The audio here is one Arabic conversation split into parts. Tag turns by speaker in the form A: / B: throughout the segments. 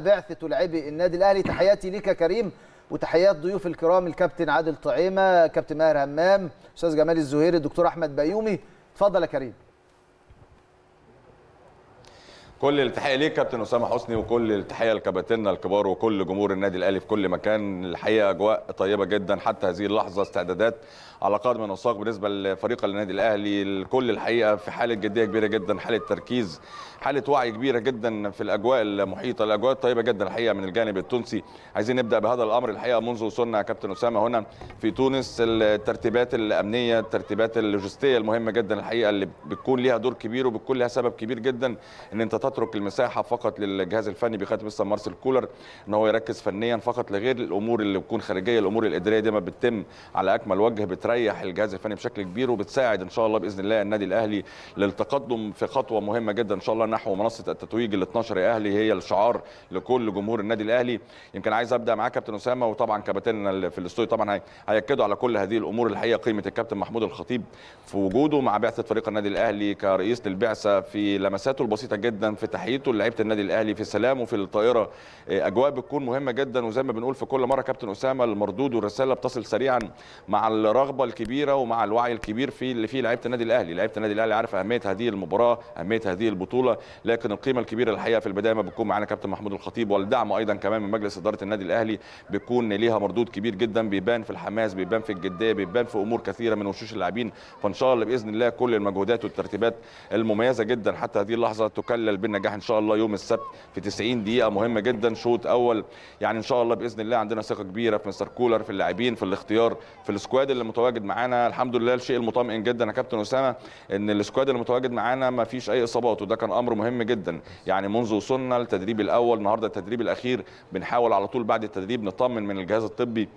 A: بعثة لاعبي النادي الأهلي تحياتي ليك يا كريم وتحيات ضيوف الكرام الكابتن عادل طعيمة كابتن ماهر همام أستاذ جمال الزهيري الدكتور أحمد بيومي اتفضل يا كريم
B: كل التحيه ليك كابتن اسامه حسني وكل التحيه لكباتننا الكبار وكل جمهور النادي الاهلي في كل مكان الحقيقه اجواء طيبه جدا حتى هذه اللحظه استعدادات على قدم وساق بالنسبه لفريق النادي الاهلي الكل الحقيقه في حاله جديه كبيره جدا حاله تركيز حاله وعي كبيره جدا في الاجواء المحيطه الاجواء طيبه جدا الحقيقه من الجانب التونسي عايزين نبدا بهذا الامر الحقيقه منذ وصولنا يا كابتن اسامه هنا في تونس الترتيبات الامنيه الترتيبات اللوجستيه المهمه جدا الحقيقه اللي بتكون ليها دور كبير وبتكون لها سبب كبير جدا ان انت تترك المساحه فقط للجهاز الفني بخاتم مستر مارسيل كولر ان هو يركز فنيا فقط لغير الامور اللي بتكون خارجيه الامور الاداريه ما بتتم على اكمل وجه بتريح الجهاز الفني بشكل كبير وبتساعد ان شاء الله باذن الله النادي الاهلي للتقدم في خطوه مهمه جدا ان شاء الله نحو منصه التتويج ال 12 يا اهلي هي الشعار لكل جمهور النادي الاهلي يمكن عايز ابدا معاك كابتن اسامه وطبعا كباتننا في الاستوديو طبعا هياكدوا على كل هذه الامور الحقيقه قيمه الكابتن محمود الخطيب في وجوده مع بعثه فريق النادي الاهلي كرئيس للبعثه في لمساته البسيطه جدا في تحيته لعيبه النادي الاهلي في سلام وفي الطائره آه، اجواء بتكون مهمه جدا وزي ما بنقول في كل مره كابتن اسامه المردود والرساله بتصل سريعا مع الرغبه الكبيره ومع الوعي الكبير في اللي فيه لعيبه النادي الاهلي لعيبه النادي الاهلي عارف اهميه هذه المباراه اهميه هذه البطوله لكن القيمه الكبيره الحقيقه في البدايه ما بتكون معانا كابتن محمود الخطيب والدعم ايضا كمان من مجلس اداره النادي الاهلي بيكون ليها مردود كبير جدا بيبان في الحماس بيبان في الجديه بيبان في امور كثيره من وشوش اللاعبين فان شاء الله باذن الله كل المجهودات والترتيبات المميزه جدا حتى هذه اللحظه تكلل بين بالنجاح ان شاء الله يوم السبت في 90 دقيقه مهمه جدا شوط اول يعني ان شاء الله باذن الله عندنا ثقه كبيره في مستر كولر في اللاعبين في الاختيار في السكواد اللي متواجد معانا الحمد لله الشيء المطمئن جدا يا كابتن اسامه ان السكواد اللي متواجد معانا ما فيش اي اصابات وده كان امر مهم جدا يعني منذ وصلنا للتدريب الاول النهارده التدريب الاخير بنحاول على طول بعد التدريب نطمن من الجهاز الطبي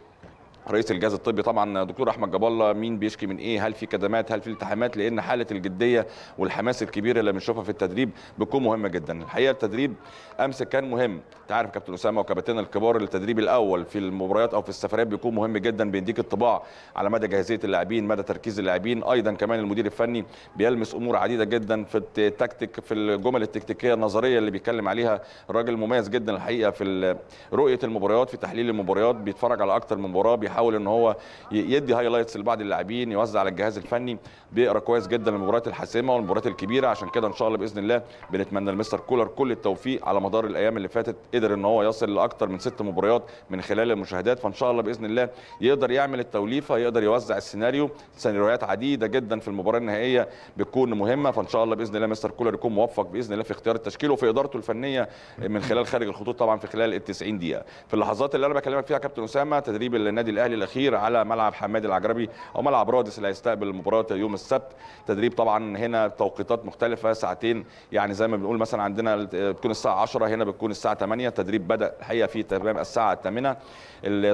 B: رئيس الجهاز الطبي طبعا دكتور احمد جاب الله مين بيشكي من ايه هل في كدمات هل في التحامات لان حاله الجديه والحماس الكبير اللي بنشوفها في التدريب بتكون مهمه جدا الحقيقه التدريب امس كان مهم انت عارف كابتن اسامه وكابتن الكبار التدريب الاول في المباريات او في السفرات بيكون مهم جدا بيديك الطباع على مدى جاهزيه اللاعبين مدى تركيز اللاعبين ايضا كمان المدير الفني بيلمس امور عديده جدا في التكتيك في الجمل التكتيكيه النظريه اللي بيتكلم عليها الراجل مميز جدا الحقيقه في رؤيه المباريات في تحليل المباريات بيتفرج على اكتر من مباراه بيحاول ان هو يدي هايلايتس لبعض اللاعبين يوزع على الجهاز الفني بيقرا كويس جدا المباريات الحاسمه والمباريات الكبيره عشان كده ان شاء الله باذن الله بنتمنى لمستر كولر كل التوفيق على مدار الايام اللي فاتت قدر ان هو يصل لاكثر من ست مباريات من خلال المشاهدات فان شاء الله باذن الله يقدر يعمل التوليفه يقدر يوزع السيناريو سيناريوهات عديده جدا في المباراه النهائيه بتكون مهمه فان شاء الله باذن الله مستر كولر يكون موفق باذن الله في اختيار التشكيل وفي ادارته الفنيه من خلال خارج الخطوط طبعا في خلال ال 90 دقيقه في اللحظات اللي انا بكلمك فيها كابتن اسامه تدريب النادي الاهلي الاهلي الاخير على ملعب حماد العجربي او ملعب رادس اللي هيستقبل المباراه يوم السبت تدريب طبعا هنا توقيتات مختلفه ساعتين يعني زي ما بنقول مثلا عندنا بتكون الساعه 10 هنا بتكون الساعه 8 التدريب بدا الحقيقه في تمام الساعه 8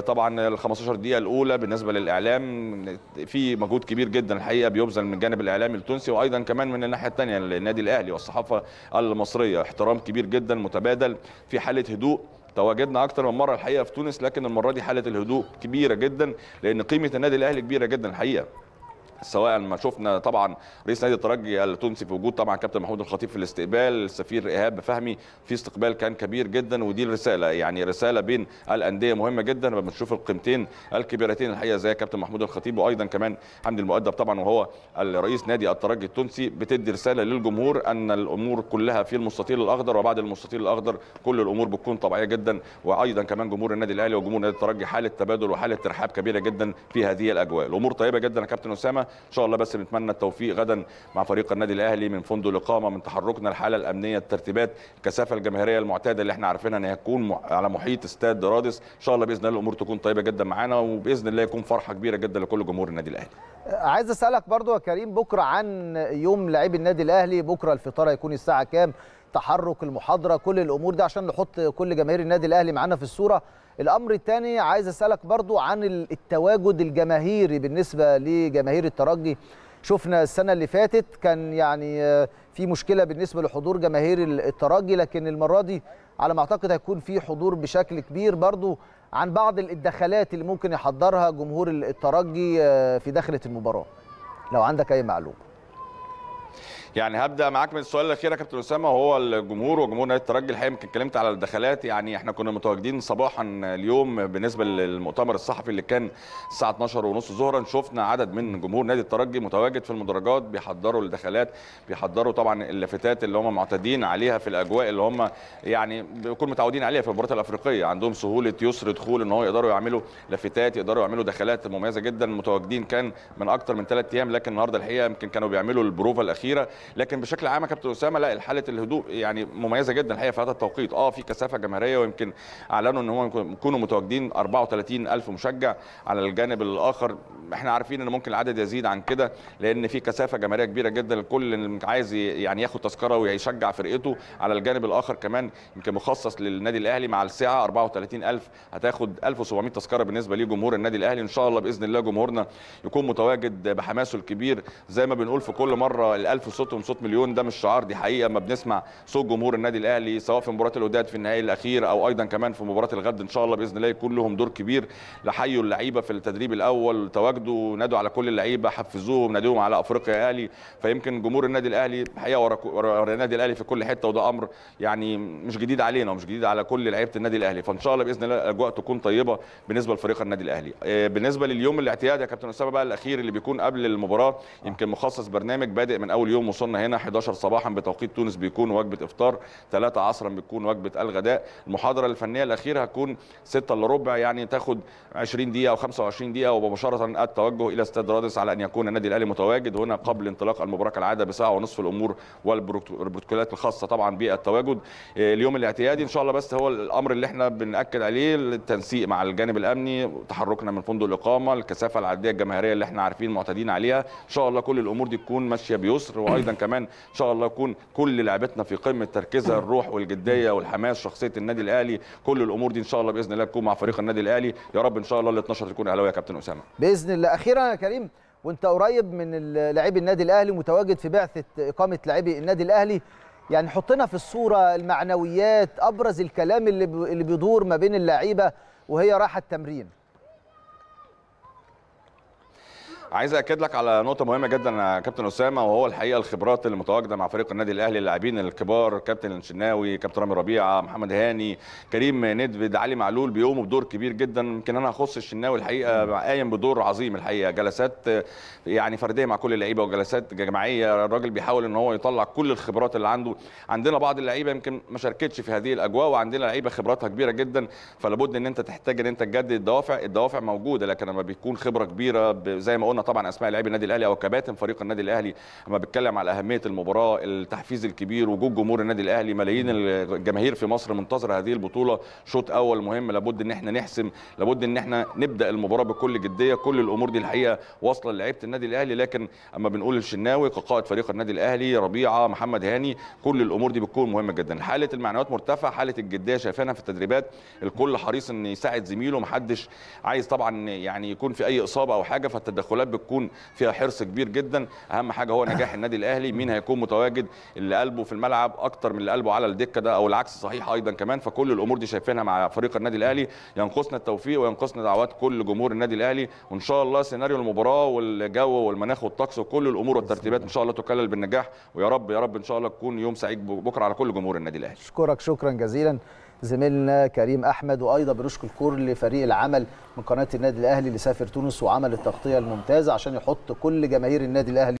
B: طبعا ال 15 دقيقه الاولى بالنسبه للاعلام في مجهود كبير جدا الحقيقه بيبذل من الجانب الاعلامي التونسي وايضا كمان من الناحيه الثانيه للنادي الاهلي والصحافه المصريه احترام كبير جدا متبادل في حاله هدوء تواجدنا اكتر من مره الحقيقه في تونس لكن المره دي حاله الهدوء كبيره جدا لان قيمه النادي الاهلي كبيره جدا الحقيقه سواء ما شفنا طبعا رئيس نادي الترجي التونسي في وجود طبعا كابتن محمود الخطيب في الاستقبال السفير ايهاب فهمي في استقبال كان كبير جدا ودي الرساله يعني رساله بين الانديه مهمه جدا لما بنشوف القيمتين الكبيرتين الحقيقه زي كابتن محمود الخطيب وايضا كمان حمدي المؤدب طبعا وهو رئيس نادي الترجي التونسي بتدي رساله للجمهور ان الامور كلها في المستطيل الاخضر وبعد المستطيل الاخضر كل الامور بتكون طبيعيه جدا وايضا كمان جمهور النادي الاهلي وجمهور نادي الترجي حاله تبادل وحاله ترحاب كبيره جدا في هذه الاجواء الامور طيبه جدا يا كابتن اسامه ان شاء الله بس بنتمنى التوفيق غدا مع فريق النادي الاهلي من فندق الاقامه من تحركنا الحاله الامنيه الترتيبات الكثافه الجماهيريه المعتاده اللي احنا عارفينها ان هتكون على محيط استاد رادس ان شاء الله باذن الله الامور تكون طيبه جدا معانا وباذن الله يكون فرحه كبيره جدا لكل جمهور النادي الاهلي
A: آه، عايز اسالك برضو يا كريم بكره عن يوم لعيب النادي الاهلي بكره الفطار هيكون الساعه كام تحرك المحاضره كل الامور دي عشان نحط كل جماهير النادي الاهلي معانا في الصوره الامر الثاني عايز اسالك برضو عن التواجد الجماهيري بالنسبه لجماهير الترجي شفنا السنه اللي فاتت كان يعني آه، في مشكله بالنسبه لحضور جماهير الترجي لكن المره دي على ما اعتقد هيكون في حضور بشكل كبير برضو عن بعض الدخلات اللي ممكن يحضرها جمهور الترجي آه، في داخله المباراه لو عندك اي معلومه
B: يعني هبدا معاك من السؤال الاخير يا كابتن اسامه وهو الجمهور وجمهور نادي الترجي الحقيقه يمكن اتكلمت على الدخلات يعني احنا كنا متواجدين صباحا اليوم بالنسبه للمؤتمر الصحفي اللي كان الساعه 12 ونص ظهرا شفنا عدد من جمهور نادي الترجي متواجد في المدرجات بيحضروا الدخلات بيحضروا طبعا اللافتات اللي هم معتادين عليها في الاجواء اللي هم يعني بيكونوا متعودين عليها في المباريات الافريقيه عندهم سهوله يسر دخول ان هو يقدروا يعملوا لافتات يقدروا يعملوا دخلات مميزه جدا متواجدين كان من اكتر من ثلاث ايام لكن النهارده الحقيقه يمكن كانوا بيعملوا البروفه الاخيره لكن بشكل عام يا كابتن اسامه لا حاله الهدوء يعني مميزه جدا الحقيقه في هذا التوقيت اه في كثافه جماهيريه ويمكن اعلنوا ان هم يكونوا متواجدين 34 الف مشجع على الجانب الاخر احنا عارفين ان ممكن العدد يزيد عن كده لان في كثافه جماهيريه كبيره جدا الكل عايز يعني ياخد تذكره ويشجع فرقته على الجانب الاخر كمان يمكن مخصص للنادي الاهلي مع الساعه 34000 هتاخد 1700 تذكره بالنسبه لجمهور النادي الاهلي ان شاء الله باذن الله جمهورنا يكون متواجد بحماسه الكبير زي ما بنقول في كل مره ال 1000 صوت صوتهم صوت مليون ده مش شعار دي حقيقه ما بنسمع صوت جمهور النادي الاهلي سواء في مباراه الوداد في النهائي الاخير او ايضا كمان في مباراه الغد ان شاء الله باذن الله يكون لهم دور كبير لحيوا اللعيبه في التدريب الاول تواجدوا نادوا على كل اللعيبه حفزوهم نادوهم على افريقيا يا اهلي فيمكن جمهور النادي الاهلي الحقيقه ورا, ورا النادي الاهلي في كل حته وده امر يعني مش جديد علينا ومش جديد على كل لعيبه النادي الاهلي فان شاء الله باذن الله الاجواء تكون طيبه بالنسبه لفريق النادي الاهلي آه، بالنسبه لليوم الاعتياد يا كابتن اسامه بقى الاخير اللي بيكون قبل المباراه يمكن مخصص برنامج بادئ من اول يوم وصلنا هنا 11 صباحا بتوقيت تونس بيكون وجبه افطار 3 عصرا بتكون وجبه الغداء المحاضره الفنيه الاخيره هتكون 6 الا ربع يعني تاخد 20 دقيقه او 25 دقيقه ومباشره التوجه الى استاد رادس على ان يكون النادي الاهلي متواجد هنا قبل انطلاق المباراه كالعاده بساعه ونصف الامور والبروتوكولات الخاصه طبعا بالتواجد آه، اليوم الاعتيادي ان شاء الله بس هو الامر اللي احنا بناكد عليه التنسيق مع الجانب الامني تحركنا من فندق الاقامه الكثافه العاديه الجماهيريه اللي احنا عارفين معتادين عليها ان شاء الله كل الامور دي تكون ماشيه بيسر وايضا كمان ان شاء الله يكون كل لعبتنا في قمه تركيزها الروح والجديه والحماس شخصيه النادي الاهلي كل الامور دي ان شاء الله باذن الله تكون مع فريق النادي الاهلي يا رب ان شاء الله ال 12 تكون اهلاويه يا كابتن اسامه
A: باذن الله اخيرا يا كريم وانت قريب من لاعبي النادي الاهلي متواجد في بعثه اقامه لاعبي النادي الاهلي يعني حطنا في الصوره المعنويات ابرز الكلام اللي بيدور ما بين اللعيبه وهي رايحه التمرين
B: عايز اكد لك على نقطه مهمه جدا يا كابتن اسامه وهو الحقيقه الخبرات اللي متواجده مع فريق النادي الاهلي اللاعبين الكبار كابتن الشناوي كابتن رامي ربيعه محمد هاني كريم ندفد علي معلول بيقوموا بدور كبير جدا يمكن انا اخص الشناوي الحقيقه قايم بدور عظيم الحقيقه جلسات يعني فرديه مع كل اللعيبه وجلسات جماعيه الراجل بيحاول ان هو يطلع كل الخبرات اللي عنده عندنا بعض اللعيبه يمكن ما شاركتش في هذه الاجواء وعندنا لعيبه خبراتها كبيره جدا فلابد ان انت تحتاج ان انت تجدد الدوافع الدوافع موجوده لكن لما بيكون خبره كبيره زي ما قلنا طبعا اسماء لاعبي النادي الاهلي او كباتن فريق النادي الاهلي اما بيتكلم على اهميه المباراه التحفيز الكبير وجود جمهور النادي الاهلي ملايين الجماهير في مصر منتظره هذه البطوله شوط اول مهم لابد ان احنا نحسم لابد ان احنا نبدا المباراه بكل جديه كل الامور دي الحقيقه واصله للعيبه النادي الاهلي لكن اما بنقول الشناوي كقائد فريق النادي الاهلي ربيعه محمد هاني كل الامور دي بتكون مهمه جدا حاله المعنويات مرتفعه حاله الجديه شايفينها في التدريبات الكل حريص ان يساعد زميله محدش عايز طبعا يعني يكون في اي اصابه او حاجه فالتدخلات بتكون فيها حرص كبير جدا اهم حاجه هو نجاح النادي الاهلي مين هيكون متواجد اللي قلبه في الملعب اكتر من اللي قلبه على الدكه ده او العكس صحيح ايضا كمان فكل الامور دي شايفينها مع فريق النادي الاهلي ينقصنا التوفيق وينقصنا دعوات كل جمهور النادي الاهلي وان شاء الله سيناريو المباراه والجو والمناخ والطقس وكل الامور والترتيبات ان شاء الله تكلل بالنجاح ويا رب يا رب ان شاء الله تكون يوم سعيد بكره على كل جمهور النادي الاهلي
A: اشكرك شكرا جزيلا زميلنا كريم احمد وايضا بنشكر كل فريق العمل من قناه النادي الاهلي اللي سافر تونس وعمل التغطيه الممتازه عشان يحط كل جماهير النادي الاهلي